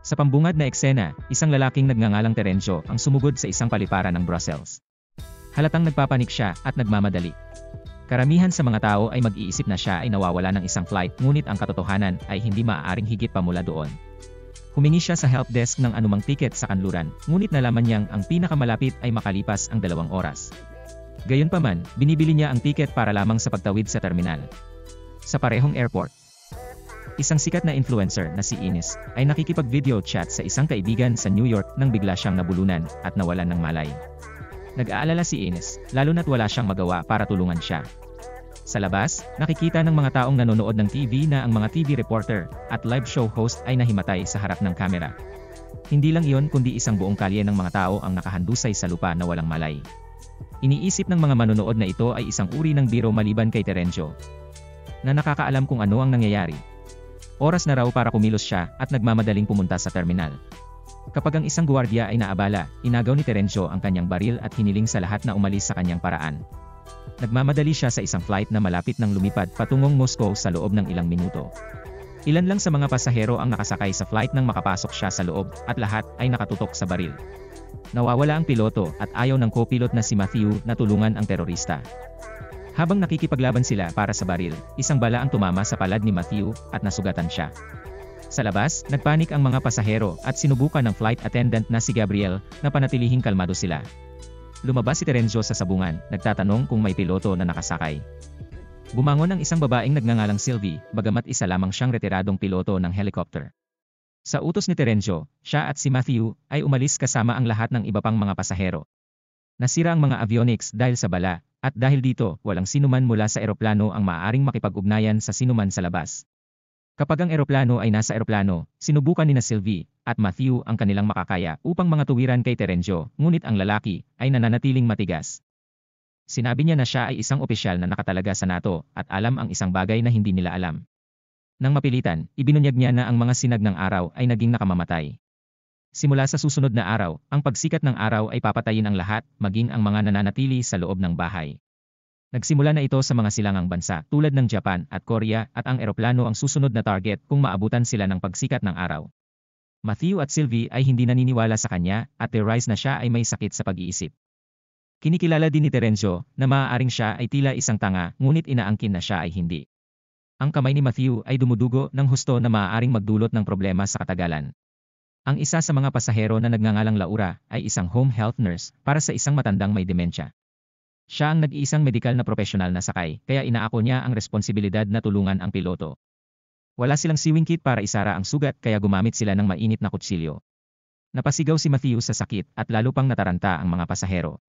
Sa pambungad na eksena, isang lalaking nagngangalang Terencio ang sumugod sa isang paliparan ng Brussels. Halatang nagpapanik siya at nagmamadali. Karamihan sa mga tao ay mag-iisip na siya ay nawawala ng isang flight ngunit ang katotohanan ay hindi maaaring higit pa mula doon. Humingi siya sa help desk ng anumang tiket sa kanluran, ngunit nalaman niyang ang pinakamalapit ay makalipas ang dalawang oras. Gayunpaman, binibili niya ang tiket para lamang sa pagtawid sa terminal. Sa parehong airport, Isang sikat na influencer na si Ines ay nakikipag-video chat sa isang kaibigan sa New York nang bigla siyang nabulunan at nawalan ng malay. Nag-aalala si Ines, lalo na't wala siyang magawa para tulungan siya. Sa labas, nakikita ng mga taong nanonood ng TV na ang mga TV reporter at live show host ay nahimatay sa harap ng kamera. Hindi lang iyon kundi isang buong kalye ng mga tao ang nakahandusay sa lupa na walang malay. Iniisip ng mga manonood na ito ay isang uri ng biro maliban kay Terencio, na nakakaalam kung ano ang nangyayari, Oras na raw para kumilos siya at nagmamadaling pumunta sa terminal. Kapag ang isang guwardiya ay naabala, inagaw ni Terencio ang kanyang baril at hiniling sa lahat na umalis sa kanyang paraan. Nagmamadali siya sa isang flight na malapit ng lumipad patungong Moscow sa loob ng ilang minuto. Ilan lang sa mga pasahero ang nakasakay sa flight nang makapasok siya sa loob at lahat ay nakatutok sa baril. Nawawala ang piloto at ayaw ng co-pilot na si Matthew na tulungan ang terorista. Habang nakikipaglaban sila para sa baril, isang bala ang tumama sa palad ni Matthew, at nasugatan siya. Sa labas, nagpanik ang mga pasahero at sinubukan ng flight attendant na si Gabriel na panatilihing kalmado sila. Lumabas si Terenzo sa sabungan, nagtatanong kung may piloto na nakasakay. Bumangon ang isang babaeng nagngangalang Sylvie, bagamat isa lamang siyang retiradong piloto ng helicopter. Sa utos ni Terenzo, siya at si Matthew ay umalis kasama ang lahat ng iba pang mga pasahero. Nasira ang mga avionics dahil sa bala at dahil dito, walang sinuman mula sa eroplano ang maaaring makipag-ugnayan sa sinuman sa labas. Kapag ang eroplano ay nasa eroplano, sinubukan ni na Sylvie at Matthew ang kanilang makakaya upang mga tuwiran kay Terenzio, ngunit ang lalaki ay nananatiling matigas. Sinabi niya na siya ay isang opisyal na nakatalaga sa NATO at alam ang isang bagay na hindi nila alam. Nang mapilitan, ibinunyag niya na ang mga sinag ng araw ay naging nakamamatay. Simula sa susunod na araw, ang pagsikat ng araw ay papatayin ang lahat, maging ang mga nananatili sa loob ng bahay. Nagsimula na ito sa mga silangang bansa tulad ng Japan at Korea at ang eroplano ang susunod na target kung maabutan sila ng pagsikat ng araw. Matthew at Sylvie ay hindi naniniwala sa kanya at theorize na siya ay may sakit sa pag-iisip. Kinikilala din ni Terencio na maaaring siya ay tila isang tanga ngunit inaangkin na siya ay hindi. Ang kamay ni Matthew ay dumudugo ng husto na maaaring magdulot ng problema sa katagalan. Ang isa sa mga pasahero na nagngangalang Laura ay isang home health nurse para sa isang matandang may demensya. Siya ang nag-iisang medical na profesional na sakay kaya inaako niya ang responsibilidad na tulungan ang piloto. Wala silang sewing kit para isara ang sugat kaya gumamit sila ng mainit na kutsilyo. Napasigaw si Matthew sa sakit at lalo pang nataranta ang mga pasahero.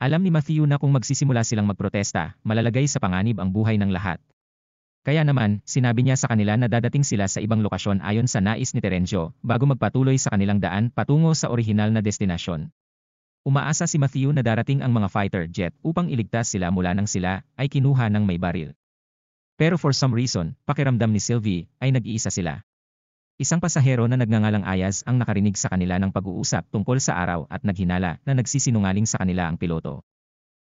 Alam ni Matthew na kung magsisimula silang magprotesta, malalagay sa panganib ang buhay ng lahat kaya naman, sinabi niya sa kanila na dadating sila sa ibang lokasyon ayon sa nais ni Terencio, bago magpatuloy sa kanilang daan patungo sa orihinal na destinasyon. Umaasa si Matthew na darating ang mga fighter jet upang iligtas sila mula nang sila ay kinuha ng may baril. Pero for some reason, pakiramdam ni Sylvie ay nag-iisa sila. Isang pasahero na nagngangalang Ayaz ang nakarinig sa kanila ng pag-uusap tungkol sa araw at naghinala na nagsisinungaling sa kanila ang piloto.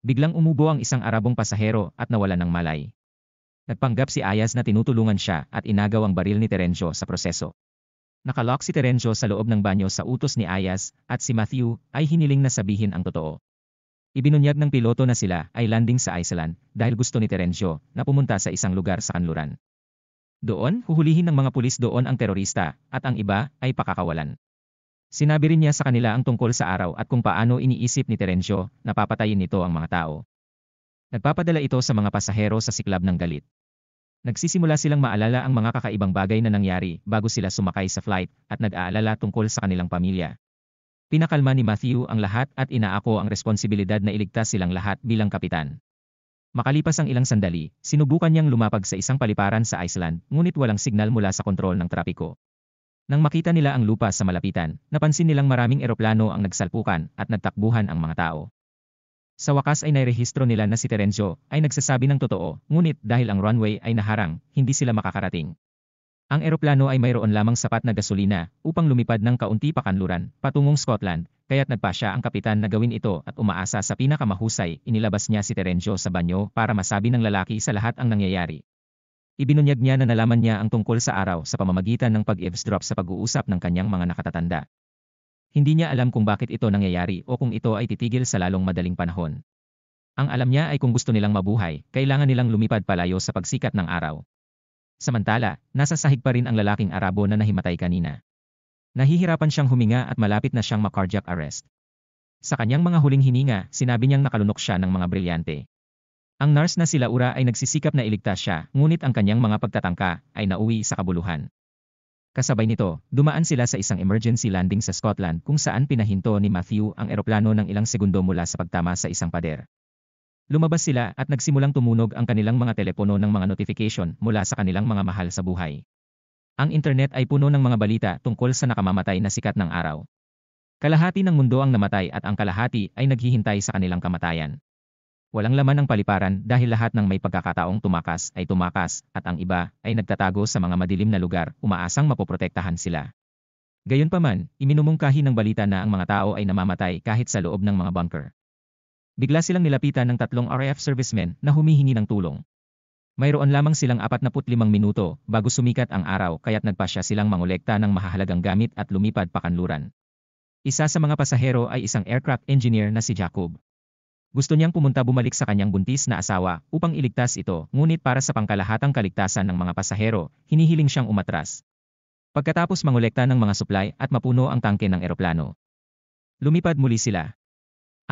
Biglang umubo ang isang Arabong pasahero at nawala ng malay. Nagpanggap si Ayas na tinutulungan siya at inagaw ang baril ni Terencio sa proseso. Nakalock si Terencio sa loob ng banyo sa utos ni Ayas at si Matthew ay hiniling na sabihin ang totoo. Ibinunyag ng piloto na sila ay landing sa Iceland dahil gusto ni Terencio na pumunta sa isang lugar sa kanluran. Doon, huhulihin ng mga pulis doon ang terorista at ang iba ay pakakawalan. Sinabi rin niya sa kanila ang tungkol sa araw at kung paano iniisip ni Terencio na papatayin nito ang mga tao. Nagpapadala ito sa mga pasahero sa siklab ng galit. Nagsisimula silang maalala ang mga kakaibang bagay na nangyari bago sila sumakay sa flight at nag-aalala tungkol sa kanilang pamilya. Pinakalma ni Matthew ang lahat at inaako ang responsibilidad na iligtas silang lahat bilang kapitan. Makalipas ang ilang sandali, sinubukan niyang lumapag sa isang paliparan sa Iceland, ngunit walang signal mula sa kontrol ng trapiko. Nang makita nila ang lupa sa malapitan, napansin nilang maraming eroplano ang nagsalpukan at nagtakbuhan ang mga tao. Sa wakas ay nairehistro nila na si Terencio ay nagsasabi ng totoo, ngunit dahil ang runway ay naharang, hindi sila makakarating. Ang eroplano ay mayroon lamang sapat na gasolina upang lumipad ng kaunti pakanluran patungong Scotland, kaya't nagpa siya ang kapitan na gawin ito at umaasa sa pinakamahusay, inilabas niya si Terencio sa banyo para masabi ng lalaki sa lahat ang nangyayari. Ibinunyag niya na nalaman niya ang tungkol sa araw sa pamamagitan ng pag-eavesdrop sa pag-uusap ng kanyang mga nakatatanda. Hindi niya alam kung bakit ito nangyayari o kung ito ay titigil sa lalong madaling panahon. Ang alam niya ay kung gusto nilang mabuhay, kailangan nilang lumipad palayo sa pagsikat ng araw. Samantala, nasa sahig pa rin ang lalaking Arabo na nahimatay kanina. Nahihirapan siyang huminga at malapit na siyang makardiac arrest. Sa kanyang mga huling hininga, sinabi niyang nakalunok siya ng mga brilyante. Ang nurse na si Laura ay nagsisikap na iligtas siya, ngunit ang kanyang mga pagtatangka ay nauwi sa kabuluhan. Kasabay nito, dumaan sila sa isang emergency landing sa Scotland kung saan pinahinto ni Matthew ang eroplano ng ilang segundo mula sa pagtama sa isang pader. Lumabas sila at nagsimulang tumunog ang kanilang mga telepono ng mga notification mula sa kanilang mga mahal sa buhay. Ang internet ay puno ng mga balita tungkol sa nakamamatay na sikat ng araw. Kalahati ng mundo ang namatay at ang kalahati ay naghihintay sa kanilang kamatayan. Walang laman ang paliparan dahil lahat ng may pagkakataong tumakas ay tumakas at ang iba ay nagtatago sa mga madilim na lugar umaasang mapoprotektahan sila. Gayunpaman, iminumungkahi ng balita na ang mga tao ay namamatay kahit sa loob ng mga bunker. Bigla silang nilapitan ng tatlong RAF servicemen na humihingi ng tulong. Mayroon lamang silang 45 minuto bago sumikat ang araw kaya't nagpasya silang mangolekta ng mahahalagang gamit at lumipad pakanluran. Isa sa mga pasahero ay isang aircraft engineer na si Jacob gusto niyang pumunta bumalik sa kanyang buntis na asawa upang iligtas ito, ngunit para sa pangkalahatang kaligtasan ng mga pasahero, hinihiling siyang umatras. Pagkatapos mangolekta ng mga supply at mapuno ang tangke ng eroplano. Lumipad muli sila.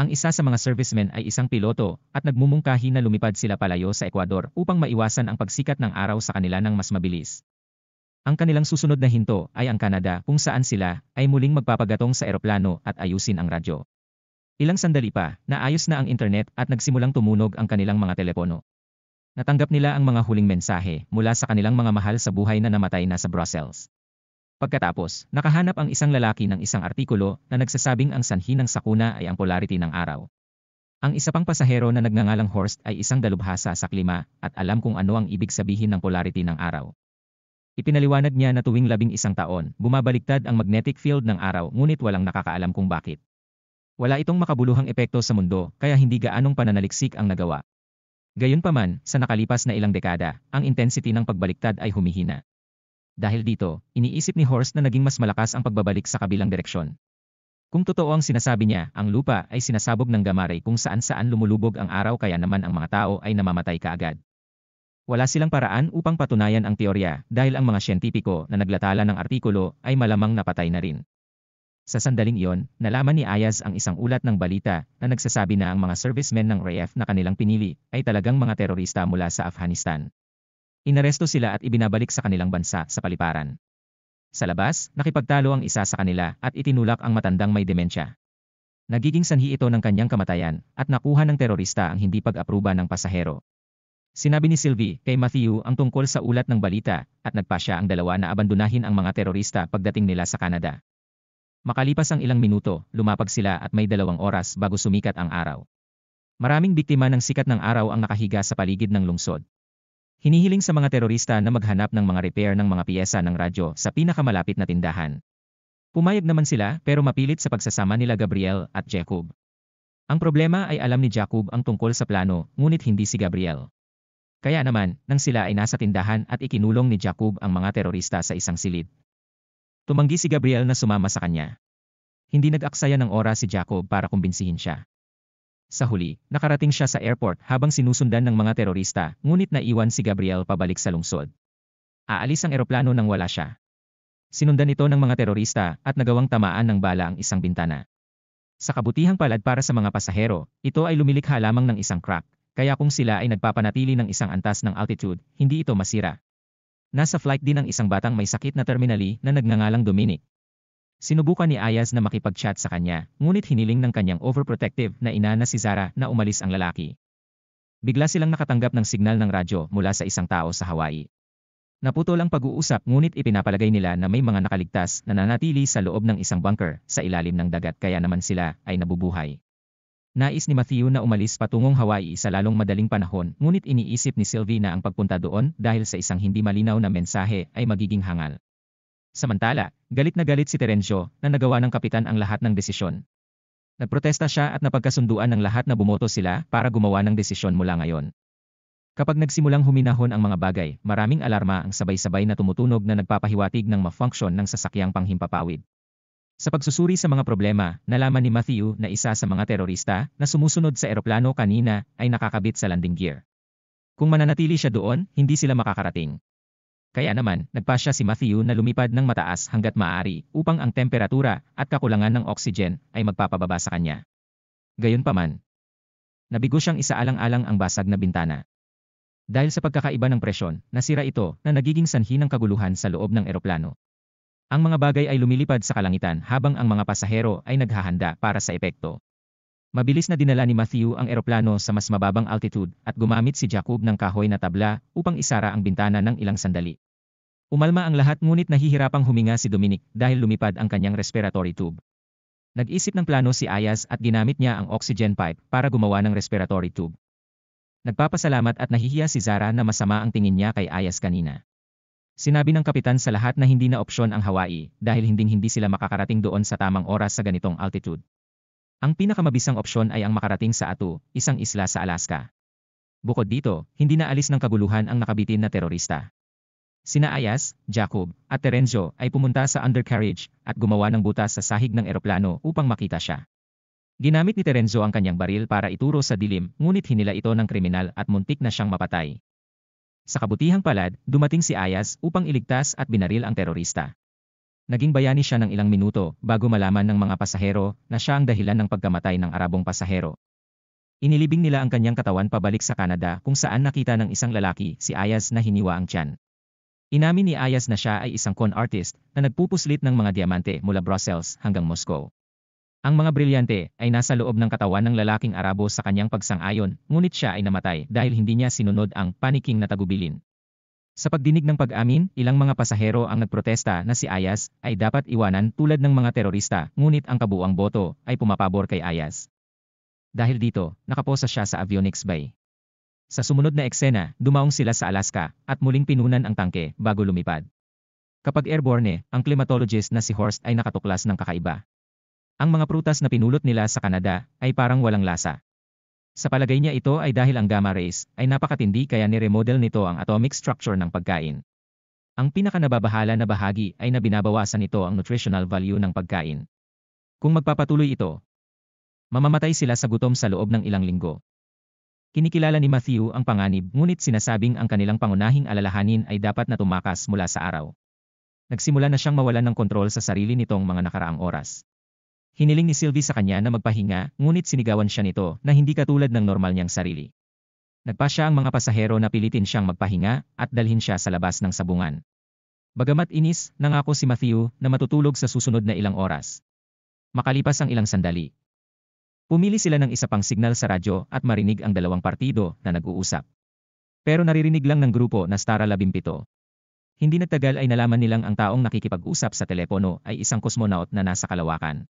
Ang isa sa mga servicemen ay isang piloto at nagmumungkahi na lumipad sila palayo sa Ecuador upang maiwasan ang pagsikat ng araw sa kanila ng mas mabilis. Ang kanilang susunod na hinto ay ang Canada kung saan sila ay muling magpapagatong sa eroplano at ayusin ang radyo. Ilang sandali pa, naayos na ang internet at nagsimulang tumunog ang kanilang mga telepono. Natanggap nila ang mga huling mensahe mula sa kanilang mga mahal sa buhay na namatay na sa Brussels. Pagkatapos, nakahanap ang isang lalaki ng isang artikulo na nagsasabing ang sanhi ng sakuna ay ang polarity ng araw. Ang isa pang pasahero na nagngangalang Horst ay isang dalubhasa sa klima at alam kung ano ang ibig sabihin ng polarity ng araw. Ipinaliwanag niya na tuwing labing isang taon, bumabaliktad ang magnetic field ng araw ngunit walang nakakaalam kung bakit. Wala itong makabuluhang epekto sa mundo, kaya hindi gaanong pananaliksik ang nagawa. Gayunpaman, sa nakalipas na ilang dekada, ang intensity ng pagbaliktad ay humihina. Dahil dito, iniisip ni Horst na naging mas malakas ang pagbabalik sa kabilang direksyon. Kung totoo ang sinasabi niya, ang lupa ay sinasabog ng gamaray kung saan-saan lumulubog ang araw kaya naman ang mga tao ay namamatay kaagad. Wala silang paraan upang patunayan ang teorya dahil ang mga siyentipiko na naglatala ng artikulo ay malamang napatay na rin. Sa sandaling iyon, nalaman ni Ayaz ang isang ulat ng balita na nagsasabi na ang mga servicemen ng RAF na kanilang pinili ay talagang mga terorista mula sa Afghanistan. Inaresto sila at ibinabalik sa kanilang bansa sa paliparan. Sa labas, nakipagtalo ang isa sa kanila at itinulak ang matandang may demensya. Nagiging sanhi ito ng kanyang kamatayan at nakuha ng terorista ang hindi pag-aproba ng pasahero. Sinabi ni Sylvie kay Matthew ang tungkol sa ulat ng balita at nagpa siya ang dalawa na abandonahin ang mga terorista pagdating nila sa Canada. Makalipas ang ilang minuto, lumapag sila at may dalawang oras bago sumikat ang araw. Maraming biktima ng sikat ng araw ang nakahiga sa paligid ng lungsod. Hinihiling sa mga terorista na maghanap ng mga repair ng mga piyesa ng radyo sa pinakamalapit na tindahan. Pumayag naman sila pero mapilit sa pagsasama nila Gabriel at Jacob. Ang problema ay alam ni Jacob ang tungkol sa plano ngunit hindi si Gabriel. Kaya naman, nang sila ay nasa tindahan at ikinulong ni Jacob ang mga terorista sa isang silid, Tumanggi si Gabriel na sumama sa kanya. Hindi nag-aksaya ng oras si Jacob para kumbinsihin siya. Sa huli, nakarating siya sa airport habang sinusundan ng mga terorista, ngunit naiwan si Gabriel pabalik sa lungsod. Aalis ang eroplano nang wala siya. Sinundan ito ng mga terorista at nagawang tamaan ng bala ang isang bintana. Sa kabutihang palad para sa mga pasahero, ito ay lumilikha lamang ng isang crack, kaya kung sila ay nagpapanatili ng isang antas ng altitude, hindi ito masira. Nasa flight din ang isang batang may sakit na terminally na nagngangalang Dominic. Sinubukan ni Ayaz na makipag-chat sa kanya, ngunit hiniling ng kanyang overprotective na ina na si Zara na umalis ang lalaki. Bigla silang nakatanggap ng signal ng radyo mula sa isang tao sa Hawaii. Naputol ang pag-uusap ngunit ipinapalagay nila na may mga nakaligtas na nanatili sa loob ng isang bunker sa ilalim ng dagat kaya naman sila ay nabubuhay. Nais ni Matthew na umalis patungong Hawaii sa lalong madaling panahon ngunit iniisip ni Sylvie na ang pagpunta doon dahil sa isang hindi malinaw na mensahe ay magiging hangal. Samantala, galit na galit si Terencio na nagawa ng kapitan ang lahat ng desisyon. Nagprotesta siya at napagkasunduan ng lahat na bumoto sila para gumawa ng desisyon mula ngayon. Kapag nagsimulang huminahon ang mga bagay, maraming alarma ang sabay-sabay na tumutunog na nagpapahiwatig ng ma-function ng sasakyang panghimpapawid. Sa pagsusuri sa mga problema, nalaman ni Matthew na isa sa mga terorista na sumusunod sa eroplano kanina ay nakakabit sa landing gear. Kung mananatili siya doon, hindi sila makakarating. Kaya naman, nagpasya si Matthew na lumipad ng mataas hanggat maaari upang ang temperatura at kakulangan ng oxygen ay magpapababa sa kanya. Gayunpaman, nabigo siyang isaalang-alang ang basag na bintana. Dahil sa pagkakaiba ng presyon, nasira ito na nagiging sanhi ng kaguluhan sa loob ng eroplano. Ang mga bagay ay lumilipad sa kalangitan habang ang mga pasahero ay naghahanda para sa epekto. Mabilis na dinala ni Matthew ang eroplano sa mas mababang altitude at gumamit si Jacob ng kahoy na tabla upang isara ang bintana ng ilang sandali. Umalma ang lahat ngunit nahihirapang huminga si Dominic dahil lumipad ang kanyang respiratory tube. Nag-isip ng plano si Ayas at ginamit niya ang oxygen pipe para gumawa ng respiratory tube. Nagpapasalamat at nahihiya si Zara na masama ang tingin niya kay Ayas kanina. Sinabi ng kapitan sa lahat na hindi na opsyon ang Hawaii dahil hinding-hindi sila makakarating doon sa tamang oras sa ganitong altitude. Ang pinakamabisang opsyon ay ang makarating sa Atu, isang isla sa Alaska. Bukod dito, hindi na alis ng kaguluhan ang nakabitin na terorista. Sina Ayas, Jacob, at Terenzo ay pumunta sa undercarriage at gumawa ng butas sa sahig ng eroplano upang makita siya. Ginamit ni Terenzo ang kanyang baril para ituro sa dilim ngunit hinila ito ng kriminal at muntik na siyang mapatay. Sa kabutihang palad, dumating si Ayas upang iligtas at binaril ang terorista. Naging bayani siya ng ilang minuto bago malaman ng mga pasahero na siya ang dahilan ng pagkamatay ng Arabong pasahero. Inilibing nila ang kanyang katawan pabalik sa Canada kung saan nakita ng isang lalaki si Ayas na hiniwa ang tiyan. Inamin ni Ayas na siya ay isang con artist na nagpupuslit ng mga diamante mula Brussels hanggang Moscow. Ang mga brilyante ay nasa loob ng katawan ng lalaking Arabo sa kanyang pagsang-ayon, ngunit siya ay namatay dahil hindi niya sinunod ang paniking na tagubilin. Sa pagdinig ng pag-amin, ilang mga pasahero ang nagprotesta na si Ayas ay dapat iwanan tulad ng mga terorista, ngunit ang kabuang boto ay pumapabor kay Ayas. Dahil dito, nakaposa siya sa Avionics Bay. Sa sumunod na eksena, dumaong sila sa Alaska at muling pinunan ang tangke bago lumipad. Kapag airborne, ang climatologist na si Horst ay nakatuklas ng kakaiba. Ang mga prutas na pinulot nila sa Canada ay parang walang lasa. Sa palagay niya ito ay dahil ang gamma rays ay napakatindi kaya niremodel nito ang atomic structure ng pagkain. Ang pinakanababahala na bahagi ay nabinabawasan nito ang nutritional value ng pagkain. Kung magpapatuloy ito, mamamatay sila sa gutom sa loob ng ilang linggo. Kinikilala ni Matthew ang panganib ngunit sinasabing ang kanilang pangunahing alalahanin ay dapat na tumakas mula sa araw. Nagsimula na siyang mawalan ng kontrol sa sarili nitong mga nakaraang oras. Hiniling ni Sylvie sa kanya na magpahinga ngunit sinigawan siya nito na hindi katulad ng normal niyang sarili. Nagpa siya ang mga pasahero na pilitin siyang magpahinga at dalhin siya sa labas ng sabungan. Bagamat inis, nangako si Matthew na matutulog sa susunod na ilang oras. Makalipas ang ilang sandali, Pumili sila ng isa pang signal sa radyo at marinig ang dalawang partido na nag-uusap. Pero naririnig lang ng grupo na Stara 17. Hindi nagtagal ay nalaman nilang ang taong nakikipag-usap sa telepono ay isang kosmonaut na nasa kalawakan.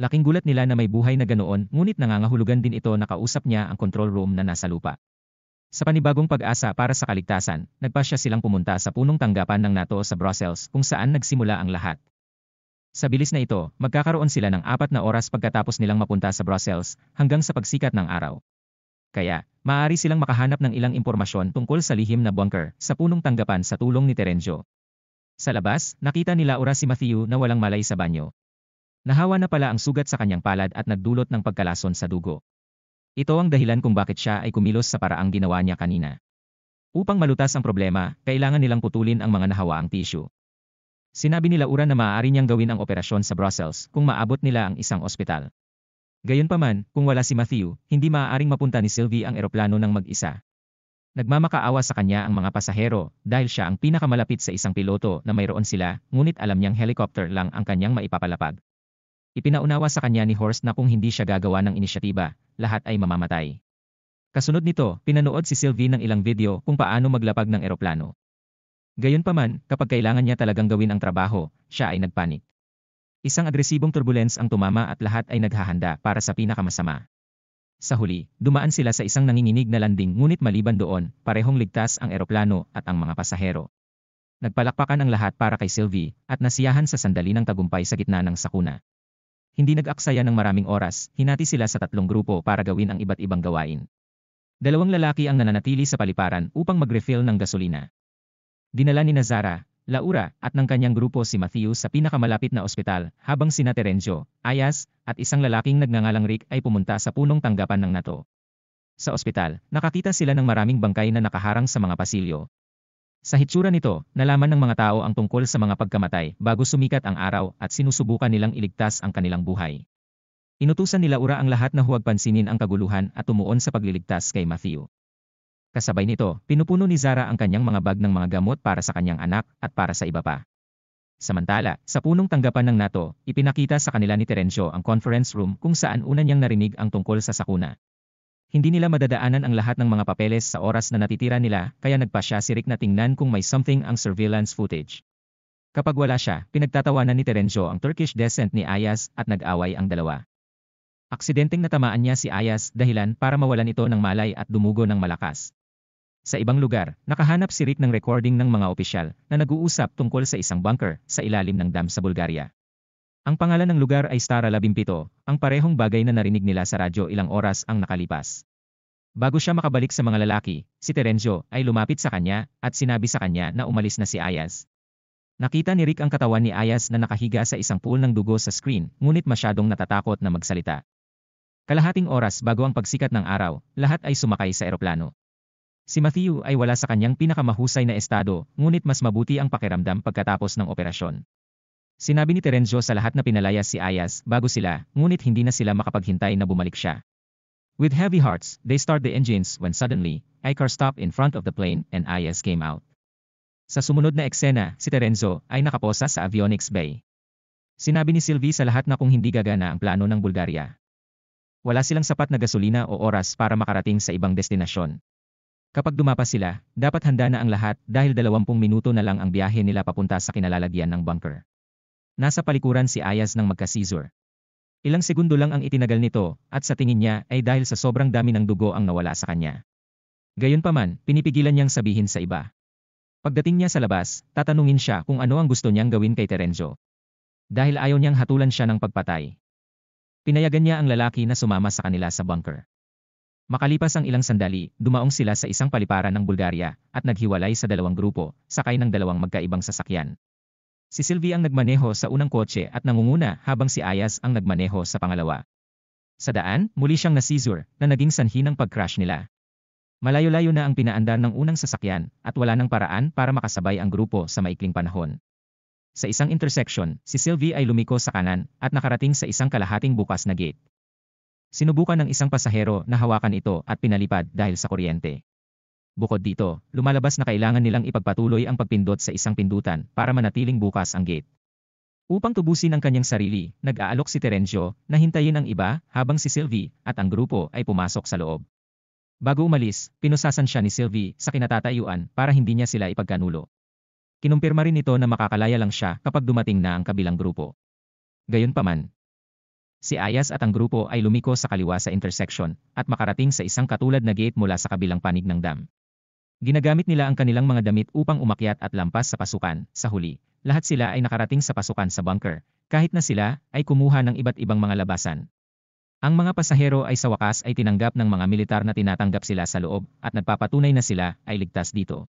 Laking gulat nila na may buhay na ganoon ngunit nangangahulugan din ito na kausap niya ang control room na nasa lupa. Sa panibagong pag-asa para sa kaligtasan, nagpasya silang pumunta sa punong tanggapan ng NATO sa Brussels kung saan nagsimula ang lahat. Sa bilis na ito, magkakaroon sila ng apat na oras pagkatapos nilang mapunta sa Brussels hanggang sa pagsikat ng araw. Kaya, maaari silang makahanap ng ilang impormasyon tungkol sa lihim na bunker sa punong tanggapan sa tulong ni Terenjo. Sa labas, nakita nila ora si Matthew na walang malay sa banyo. Nahawa na pala ang sugat sa kanyang palad at nagdulot ng pagkalason sa dugo. Ito ang dahilan kung bakit siya ay kumilos sa paraang ginawa niya kanina. Upang malutas ang problema, kailangan nilang putulin ang mga nahawaang tissue. Sinabi nila Uran na maaari niyang gawin ang operasyon sa Brussels kung maabot nila ang isang ospital. Gayunpaman, kung wala si Matthew, hindi maaaring mapunta ni Sylvie ang eroplano ng mag-isa. Nagmamakaawa sa kanya ang mga pasahero dahil siya ang pinakamalapit sa isang piloto na mayroon sila, ngunit alam niyang helicopter lang ang kanyang maipapalapag. Ipinaunawa sa kanya ni Horst na kung hindi siya gagawa ng inisyatiba, lahat ay mamamatay. Kasunod nito, pinanood si Sylvie ng ilang video kung paano maglapag ng eroplano. Gayunpaman, kapag kailangan niya talagang gawin ang trabaho, siya ay nagpanik. Isang agresibong turbulence ang tumama at lahat ay naghahanda para sa pinakamasama. Sa huli, dumaan sila sa isang nanginginig na landing ngunit maliban doon, parehong ligtas ang eroplano at ang mga pasahero. Nagpalakpakan ang lahat para kay Sylvie at nasiyahan sa sandali ng tagumpay sa gitna ng sakuna. Hindi nag-aksaya ng maraming oras, hinati sila sa tatlong grupo para gawin ang iba't ibang gawain. Dalawang lalaki ang nananatili sa paliparan upang mag-refill ng gasolina. Dinala ni Nazara, Laura, at ng kanyang grupo si Matthew sa pinakamalapit na ospital, habang sina Terencio, Ayas, at isang lalaking nagngangalang Rick ay pumunta sa punong tanggapan ng NATO. Sa ospital, nakakita sila ng maraming bangkay na nakaharang sa mga pasilyo. Sa hitsura nito, nalaman ng mga tao ang tungkol sa mga pagkamatay bago sumikat ang araw at sinusubukan nilang iligtas ang kanilang buhay. Inutusan ni Laura ang lahat na huwag pansinin ang kaguluhan at tumuon sa pagliligtas kay Matthew. Kasabay nito, pinupuno ni Zara ang kanyang mga bag ng mga gamot para sa kanyang anak at para sa iba pa. Samantala, sa punong tanggapan ng NATO, ipinakita sa kanila ni Terencio ang conference room kung saan una niyang narinig ang tungkol sa sakuna. Hindi nila madadaanan ang lahat ng mga papeles sa oras na natitira nila, kaya nagpa siya si Rick na tingnan kung may something ang surveillance footage. Kapag wala siya, pinagtatawanan ni Terencio ang Turkish descent ni Ayas at nag-away ang dalawa. Aksidenteng natamaan niya si Ayas dahilan para mawalan ito ng malay at dumugo ng malakas. Sa ibang lugar, nakahanap si Rick ng recording ng mga opisyal na nag-uusap tungkol sa isang bunker sa ilalim ng dam sa Bulgaria. Ang pangalan ng lugar ay Stara Labimpito, ang parehong bagay na narinig nila sa radyo ilang oras ang nakalipas. Bago siya makabalik sa mga lalaki, si Terenzio ay lumapit sa kanya at sinabi sa kanya na umalis na si Ayas. Nakita ni Rick ang katawan ni Ayas na nakahiga sa isang pool ng dugo sa screen ngunit masyadong natatakot na magsalita. Kalahating oras bago ang pagsikat ng araw, lahat ay sumakay sa eroplano. Si Matthew ay wala sa kanyang pinakamahusay na estado, ngunit mas mabuti ang pakiramdam pagkatapos ng operasyon. Sinabi ni Terenzo sa lahat na pinalaya si Ayas bago sila, ngunit hindi na sila makapaghintay na bumalik siya. With heavy hearts, they start the engines when suddenly, Icar stopped in front of the plane and Ayas came out. Sa sumunod na eksena, si Terenzo ay nakaposa sa avionics bay. Sinabi ni Sylvie sa lahat na kung hindi gagana ang plano ng Bulgaria. Wala silang sapat na gasolina o oras para makarating sa ibang destinasyon. Kapag dumapa sila, dapat handa na ang lahat dahil 20 minuto na lang ang biyahe nila papunta sa kinalalagyan ng bunker. Nasa palikuran si Ayaz ng magka-seizure. Ilang segundo lang ang itinagal nito at sa tingin niya ay dahil sa sobrang dami ng dugo ang nawala sa kanya. Gayunpaman, pinipigilan niyang sabihin sa iba. Pagdating niya sa labas, tatanungin siya kung ano ang gusto niyang gawin kay Terenzo. Dahil ayaw niyang hatulan siya ng pagpatay. Pinayagan niya ang lalaki na sumama sa kanila sa bunker. Makalipas ang ilang sandali, dumaong sila sa isang paliparan ng Bulgaria at naghiwalay sa dalawang grupo, sakay ng dalawang magkaibang sasakyan. Si Sylvie ang nagmaneho sa unang kotse at nangunguna habang si Ayas ang nagmaneho sa pangalawa. Sa daan, muli siyang nasizur na naging sanhi ng pagcrash nila. Malayo-layo na ang pinaandar ng unang sasakyan at wala ng paraan para makasabay ang grupo sa maikling panahon. Sa isang intersection, si Sylvie ay lumiko sa kanan at nakarating sa isang kalahating bukas na gate. Sinubukan ng isang pasahero na hawakan ito at pinalipad dahil sa kuryente. Bukod dito, lumalabas na kailangan nilang ipagpatuloy ang pagpindot sa isang pindutan para manatiling bukas ang gate. Upang tubusin ang kanyang sarili, nag-aalok si Terenzio na hintayin ang iba habang si Sylvie at ang grupo ay pumasok sa loob. Bago umalis, pinusasan siya ni Sylvie sa kinatatayuan para hindi niya sila ipagkanulo. Kinumpirma rin ito na makakalaya lang siya kapag dumating na ang kabilang grupo. Gayunpaman, Si Ayas at ang grupo ay lumiko sa kaliwa sa intersection at makarating sa isang katulad na gate mula sa kabilang panig ng dam. Ginagamit nila ang kanilang mga damit upang umakyat at lampas sa pasukan. Sa huli, lahat sila ay nakarating sa pasukan sa bunker, kahit na sila ay kumuha ng iba't ibang mga labasan. Ang mga pasahero ay sa wakas ay tinanggap ng mga militar na tinatanggap sila sa loob at nagpapatunay na sila ay ligtas dito.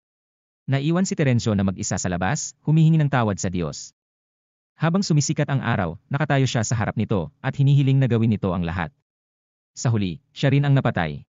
Naiwan si Terencio na mag-isa sa labas, humihingi ng tawad sa Diyos. Habang sumisikat ang araw, nakatayo siya sa harap nito at hinihiling na gawin nito ang lahat. Sa huli, siya rin ang napatay.